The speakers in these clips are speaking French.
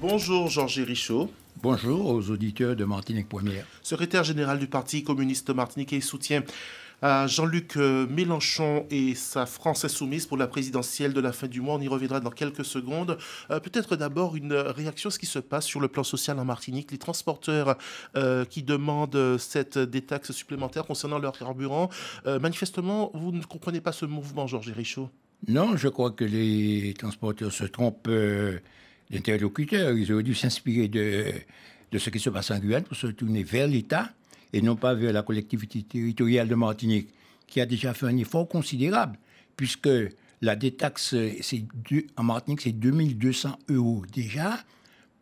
Bonjour Georges Richaud. Bonjour aux auditeurs de Martinique Première. Secrétaire général du Parti communiste et soutient à euh, Jean-Luc euh, Mélenchon et sa France insoumise pour la présidentielle de la fin du mois. On y reviendra dans quelques secondes. Euh, peut-être d'abord une réaction à ce qui se passe sur le plan social en Martinique. Les transporteurs qui demandent cette, des taxes supplémentaires concernant leur carburant. manifestement, vous ne comprenez pas ce mouvement, Georges Richaud. Non, je crois que les transporteurs se trompent euh, Ils auraient dû s'inspirer de, ce qui se passe en Guyane pour se tourner vers l'État et non pas vers la collectivité territoriale de Martinique, qui a déjà fait un effort considérable, puisque la détaxe en Martinique, c'est 2200 euros déjà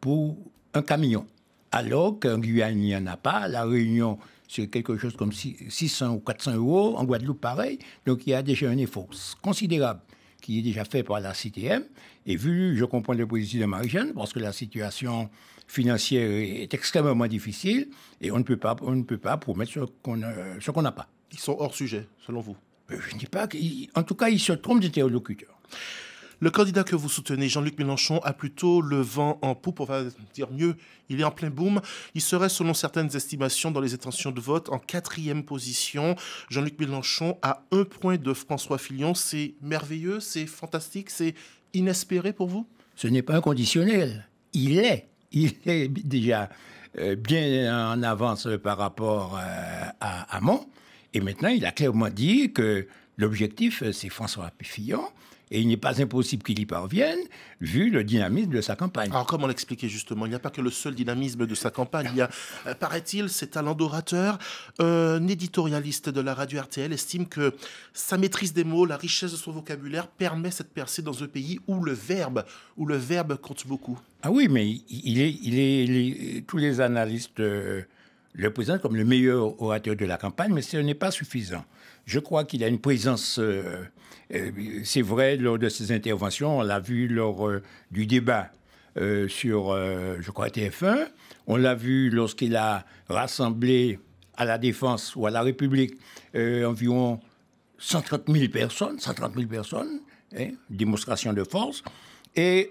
pour un camion. Alors qu'en Guyane, il n'y en a pas. La Réunion, c'est quelque chose comme 600 ou 400 euros. En Guadeloupe, pareil. Donc il y a déjà un effort considérable qui est déjà fait par la CTM. Et vu, je comprends le président Marie-Jeanne, parce que la situation financière est extrêmement difficile et on ne peut pas, on ne peut pas promettre ce qu'on euh, n'a pas. Ils sont hors sujet, selon vous euh, Je ne dis pas. En tout cas, ils se trompent d'interlocuteurs. Le candidat que vous soutenez, Jean-Luc Mélenchon, a plutôt le vent en poupe, on va dire mieux, il est en plein boom. Il serait, selon certaines estimations dans les intentions de vote, en quatrième position. Jean-Luc Mélenchon a un point de François Fillon. C'est merveilleux, c'est fantastique, c'est inespéré pour vous Ce n'est pas un conditionnel, Il est. Il est déjà euh, bien en avance par rapport euh, à Hamon. Et maintenant, il a clairement dit que l'objectif, c'est François Fillon et il n'est pas impossible qu'il y parvienne, vu le dynamisme de sa campagne. Alors, comment l'expliquer justement Il n'y a pas que le seul dynamisme de sa campagne. Il y a, euh, paraît-il, c'est talent d'orateur. Euh, un éditorialiste de la radio RTL estime que sa maîtrise des mots, la richesse de son vocabulaire permet cette percée dans un pays où le verbe, où le verbe compte beaucoup. Ah oui, mais il est, il est, euh, tous les analystes le président comme le meilleur orateur de la campagne, mais ce n'est pas suffisant. Je crois qu'il a une présence, euh, euh, c'est vrai, lors de ses interventions, on l'a vu lors euh, du débat sur, je crois, TF1, on l'a vu lorsqu'il a rassemblé à la Défense ou à la République environ 130 000 personnes, 130 000 personnes, hein, démonstration de force, et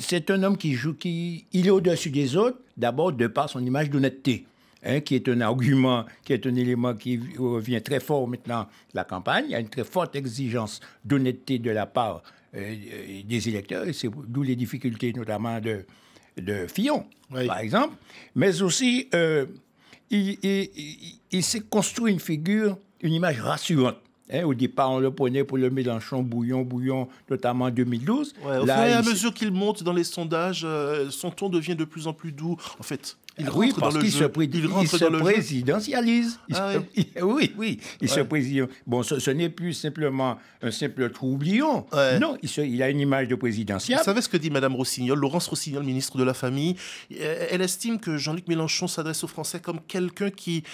c'est un homme qui joue, qui il est au-dessus des autres, d'abord de par son image d'honnêteté, hein, qui est un argument, qui est un élément qui revient très fort maintenant la campagne. Il y a une très forte exigence d'honnêteté de la part euh, des électeurs, et c'est d'où les difficultés notamment de, de Fillon, par exemple. Mais aussi, euh, il s'est construit une figure, une image rassurante. Hein, au départ, on le prenait pour le Mélenchon Bouillon, Bouillon, notamment en 2012. à mesure qu'il monte dans les sondages, euh, son ton devient de plus en plus doux, en fait. Il ah oui, parce qu'il se, il se présidentialise. Oui. oui, il se président. Bon, ce, n'est plus simplement un simple troublion. Non, il, il, a une image de présidentiel. Vous savez ce que dit Madame Rossignol, Laurence Rossignol, ministre de la Famille Elle estime que Jean-Luc Mélenchon s'adresse aux Français comme quelqu'un qui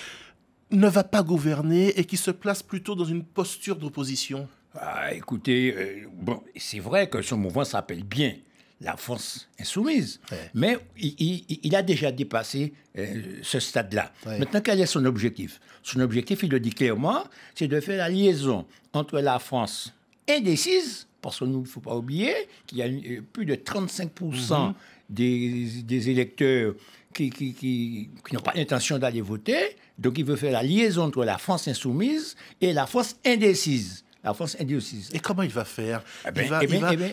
ne va pas gouverner et qui se place plutôt dans une posture d'opposition ah, Écoutez, euh, bon, c'est vrai que ce mouvement s'appelle bien la France insoumise, mais il, a déjà dépassé euh, ce stade-là. Maintenant, quel est son objectif Son objectif, il le dit clairement, c'est de faire la liaison entre la France indécise, parce qu'il ne faut pas oublier qu'il y a euh, plus de 35% mm-hmm. des électeurs qui, qui, qui, n'ont pas l'intention d'aller voter. Donc il veut faire la liaison entre la France insoumise et la France indécise. La France indécise. Et comment il va faire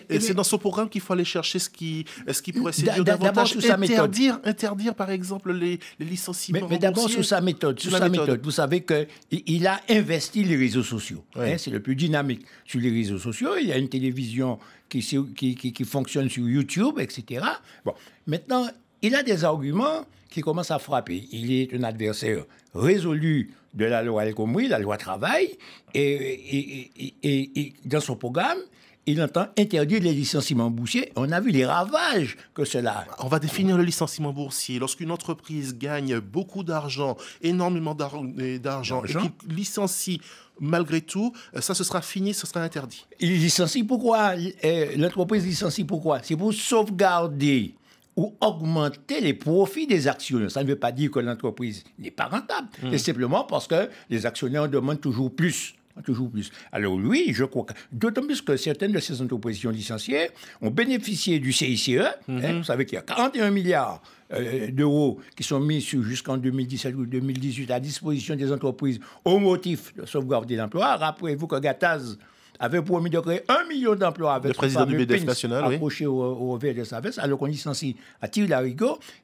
C'est dans son programme qu'il faut aller chercher ce qui, ce qui pourrait séduire davantage. Sous sa méthode. interdire, par exemple, les, les licenciements. Mais, mais d'abord, sous sa méthode. Sous, sa méthode. Vous savez qu'il il a investi les réseaux sociaux. Hein, c'est le plus dynamique. Sur les réseaux sociaux, il y a une télévision qui, qui, qui, qui fonctionne sur YouTube, etc. Bon, maintenant, il a des arguments qui commencent à frapper. Il est un adversaire résolu de la loi El Khomri, la loi travail, et, dans son programme, il entend interdire les licenciements boursiers. On a vu les ravages que cela. a. On va définir le licenciement boursier. Lorsqu'une entreprise gagne beaucoup d'argent, énormément d'argent, et licencie malgré tout, euh, ça, ce sera fini, ce sera interdit. Il licencie pourquoi euh, L'entreprise licencie pourquoi C'est pour sauvegarder ou augmenter les profits des actionnaires. Ça ne veut pas dire que l'entreprise n'est pas rentable. mais hmm. C'est simplement parce que les actionnaires demandent toujours plus. Toujours plus. Alors oui, je crois que... D'autant plus que certaines de ces entreprises qui ont licencié bénéficié du CICE. Hein. Hmm. vous savez qu'il y a 41 milliards euh, d'euros qui sont mis jusqu'en 2017 ou 2018 à disposition des entreprises au motif de sauvegarde sauvegarder l'emploi. Rappelez-vous que Gattaz avait promis de créer un million d'emplois avec le président du BDF national, accroché au, au VDS alors qu'on licencie à Thierry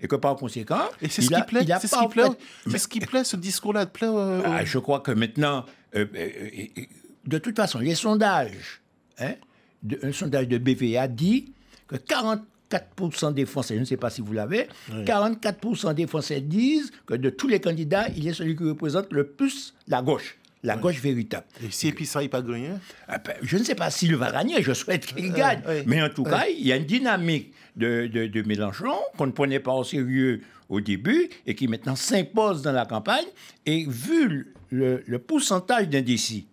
et que par conséquent. Et c'est ce qui plaît, c'est ce qui plaît, ce discours-là plaît. Euh, ah, je crois que maintenant, euh, euh, de toute façon, les sondages, hein, un sondage de BVA dit que 44% des Français, je ne sais pas si vous l'avez, 44% des Français disent que de tous les candidats, il est celui qui représente le plus la gauche. La gauche véritable. Et si Épissa n'est pas gagné ah ben, Je ne sais pas s'il va gagner, je souhaite euh, qu'il euh, gagne. Mais en tout cas, il y a une dynamique de, de, Mélenchon qu'on ne prenait pas au sérieux au début et qui maintenant s'impose dans la campagne. Et vu le, pourcentage d'indécis,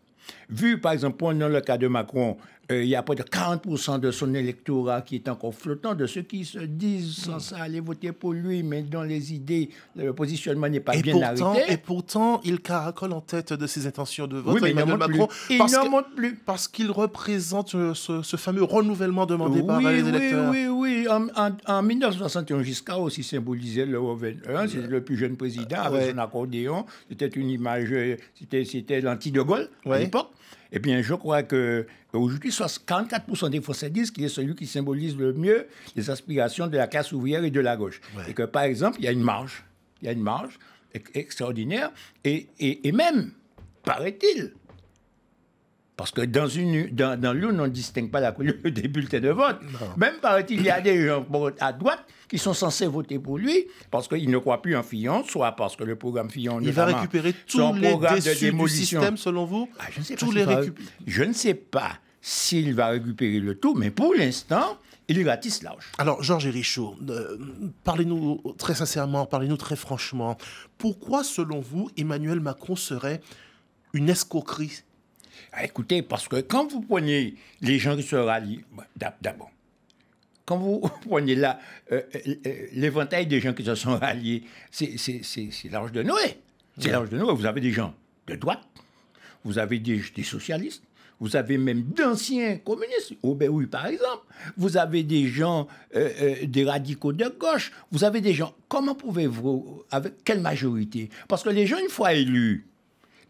vu par exemple, dans le cas de Macron, euh, il y a près de 40% de son électorat qui est encore flottant, de ceux qui se disent sans ça aller voter pour lui, mais dont les idées, le positionnement n'est pas bien arrêté. Et pourtant, il caracole en tête de ses intentions de vote Emmanuel Macron. il n'en monte plus. Parce qu'il représente euh, ce, fameux renouvellement demandé par les électeurs. Oui, oui, oui. En, 1961, Giscard aussi symbolisait le 21. C'est le plus jeune président avec son accordéon. C'était une image, euh, c'était l'anti-de Gaulle à l'époque. Eh bien, je crois que aujourd'hui, 44% des Français disent qu'il est celui qui symbolise le mieux les aspirations de la classe ouvrière et de la gauche. Et que, par exemple, il y a une marge, il y a une marge extraordinaire, et même, paraît-il, parce que dans, une, l'une, on ne distingue pas la couleur des bulletins de vote. Même par il il y a des gens à droite qui sont censés voter pour lui parce qu'ils ne croient plus en Fillon, soit parce que le programme Fillon... Il va récupérer tous les déçus du système, selon vous ah, je, ne sais pas les je ne sais pas s'il va récupérer le tout, mais pour l'instant, il est gratis large. Alors, Georges Richaud, euh, parlez-nous très sincèrement, parlez-nous très franchement. Pourquoi, selon vous, Emmanuel Macron serait une escroquerie ah, écoutez, parce que quand vous prenez les gens qui se rallient, d'abord, quand vous prenez là euh, euh, euh, l'éventail des gens qui se sont ralliés, c'est l'âge de Noé. C'est ouais. de Noé. Vous avez des gens de droite, vous avez des, socialistes, vous avez même d'anciens communistes, au oui par exemple, vous avez des gens, des radicaux de gauche, vous avez des gens. Comment pouvez-vous, avec quelle majorité Parce que les gens, une fois élus,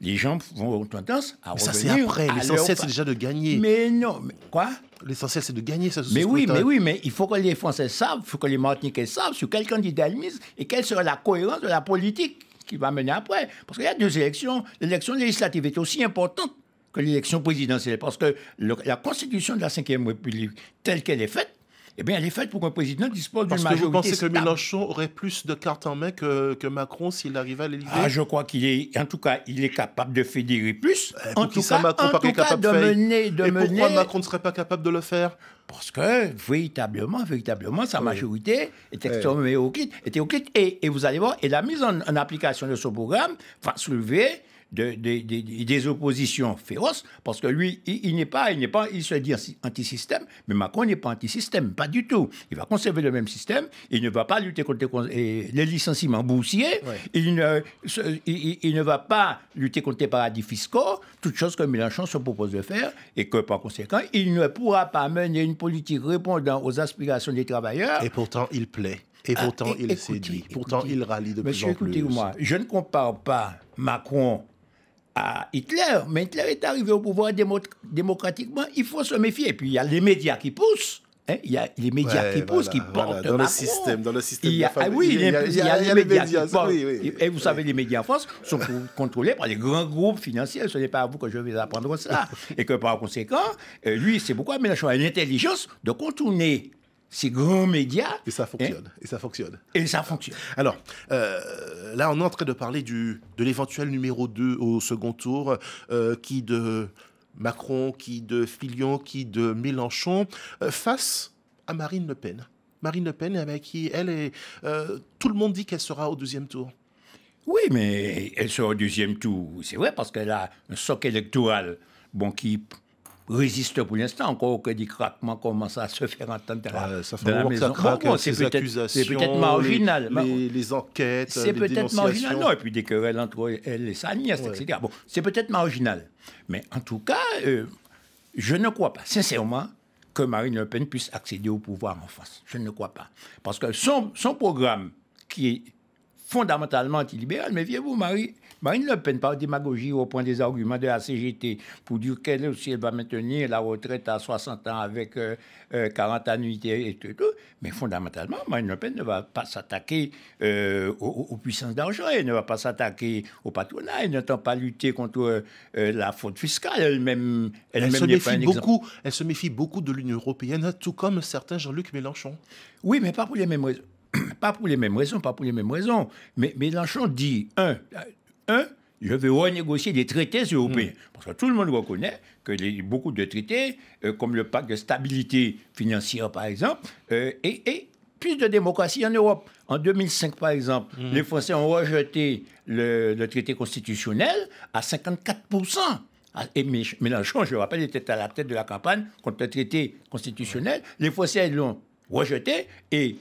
les gens vont tendance à mais ça c'est après. L'essentiel c'est déjà de gagner. Mais non, mais quoi L'essentiel c'est de gagner. mais oui, mais oui, mais il faut que les Français savent, il faut que les Martiniquais savent sur quel candidat ils misent et quelle sera la cohérence de la politique qui va mener après. Parce qu'il y a deux élections. L'élection législative est aussi importante que l'élection présidentielle parce que la constitution de la Ve République telle qu'elle est faite eh bien, elle est faite pour qu'un président dispose d'une majorité. Parce que vous pensez que Mélenchon aurait plus de cartes en main que, Macron s'il arrivait à l'Élysée ah, Je crois qu'il est, en tout cas, il est capable de fédérer plus. Eh, en tout cas, Macron n'est pas capable de, mener, de pourquoi Macron ne serait pas capable de le faire parce que véritablement, véritablement, sa majorité était au était Et, vous allez voir, et la mise en, en application de ce programme va soulever des oppositions féroces, parce que lui, il, n'est pas, il n'est pas, il se dit anti-système, mais Macron n'est pas anti-système, pas du tout. Il va conserver le même système, il ne va pas lutter contre les, licenciements boursiers, il, ne, il, ne va pas lutter contre les paradis fiscaux, toutes choses que Mélenchon se propose de faire, et que par conséquent, il ne pourra pas mener une politique répondant aux aspirations des travailleurs. Et pourtant, il plaît. Et ah, pourtant, il s'est séduit. pourtant, il rallie de plus en plus. Écoutez-moi, je ne compare pas Macron à Hitler, mais Hitler est arrivé au pouvoir démocratiquement, il faut se méfier. Et puis il y a les médias qui poussent. Hein, il y a les médias qui poussent, qui portent dans le système, dans le système. Il y a, ah oui, il y a, les, médias. qui et vous savez, les médias en France sont contrôlés par les grands groupes financiers. Ce n'est pas à vous que je vais apprendre ça. et que par conséquent, euh, lui, c'est pourquoi Mélenchon a une intelligence de contourner ces grands médias. Et ça hein. fonctionne. Et ça fonctionne. Et ça fonctionne. Alors, euh, là, on est en train de parler du, de l'éventuel numéro 2 au second tour, euh, qui de Macron, qui de Fillon, qui de Mélenchon, euh, face à Marine Le Pen. Marine Le Pen, avec qui elle est. tout le monde dit qu'elle sera au deuxième tour. Oui, mais elle sera au deuxième tour. C'est vrai, parce qu'elle a un socle électoral bon, qui résiste pour l'instant, encore que des craquements commencent à se faire entendre ça fait de la maison. Bon, hein, c'est peut-être marginal. Les, enquêtes, les enquêtes, C'est peut-être marginal, non, et puis des querelles entre elle et sa nièce, etc. Bon, c'est peut-être marginal. Mais en tout cas, euh, je ne crois pas, sincèrement, que Marine Le Pen puisse accéder au pouvoir en France. Je ne crois pas. Parce que son, programme, qui est fondamentalement antilibéral, mais viens vous Marie, Marine Le Pen, par démagogie au point des arguments de la CGT, pour dire qu'elle aussi elle va maintenir la retraite à 60 ans avec 40 euh, euh, annuités et tout, mais fondamentalement, Marine ben, Le Pen ne va pas s'attaquer euh, aux, puissances d'argent, elle ne va pas s'attaquer au patronat, elle n'entend pas lutter contre la faute fiscale elle-même. Elle, beaucoup, elle se méfie beaucoup de l'Union européenne, tout comme certains Jean-Luc Mélenchon. Oui, mais pas pour les mêmes raisons pas pour les mêmes raisons, pas pour les mêmes raisons. Mais Mélenchon dit, un, je vais renégocier des traités européens. Mm. Parce que tout le monde reconnaît que beaucoup de traités, euh, comme le pacte de stabilité financière par exemple, euh, et, plus de démocratie en Europe. En 2005 par exemple, mm. les Français ont rejeté le, traité constitutionnel à 54%. Ah, et Mélenchon, je rappelle, était à la tête de la campagne contre le traité constitutionnel. Les Français l'ont rejeté et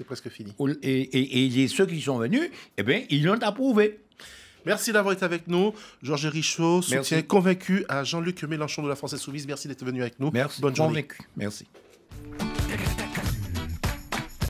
c'est presque fini. Et, ceux qui sont venus, eh bien, ils l'ont approuvé. Merci d'avoir été avec nous. Georges Richaud, soutien convaincu à Jean-Luc Mélenchon de la France Insoumise. Merci d'être venu avec nous. Merci. Bonne journée. Merci.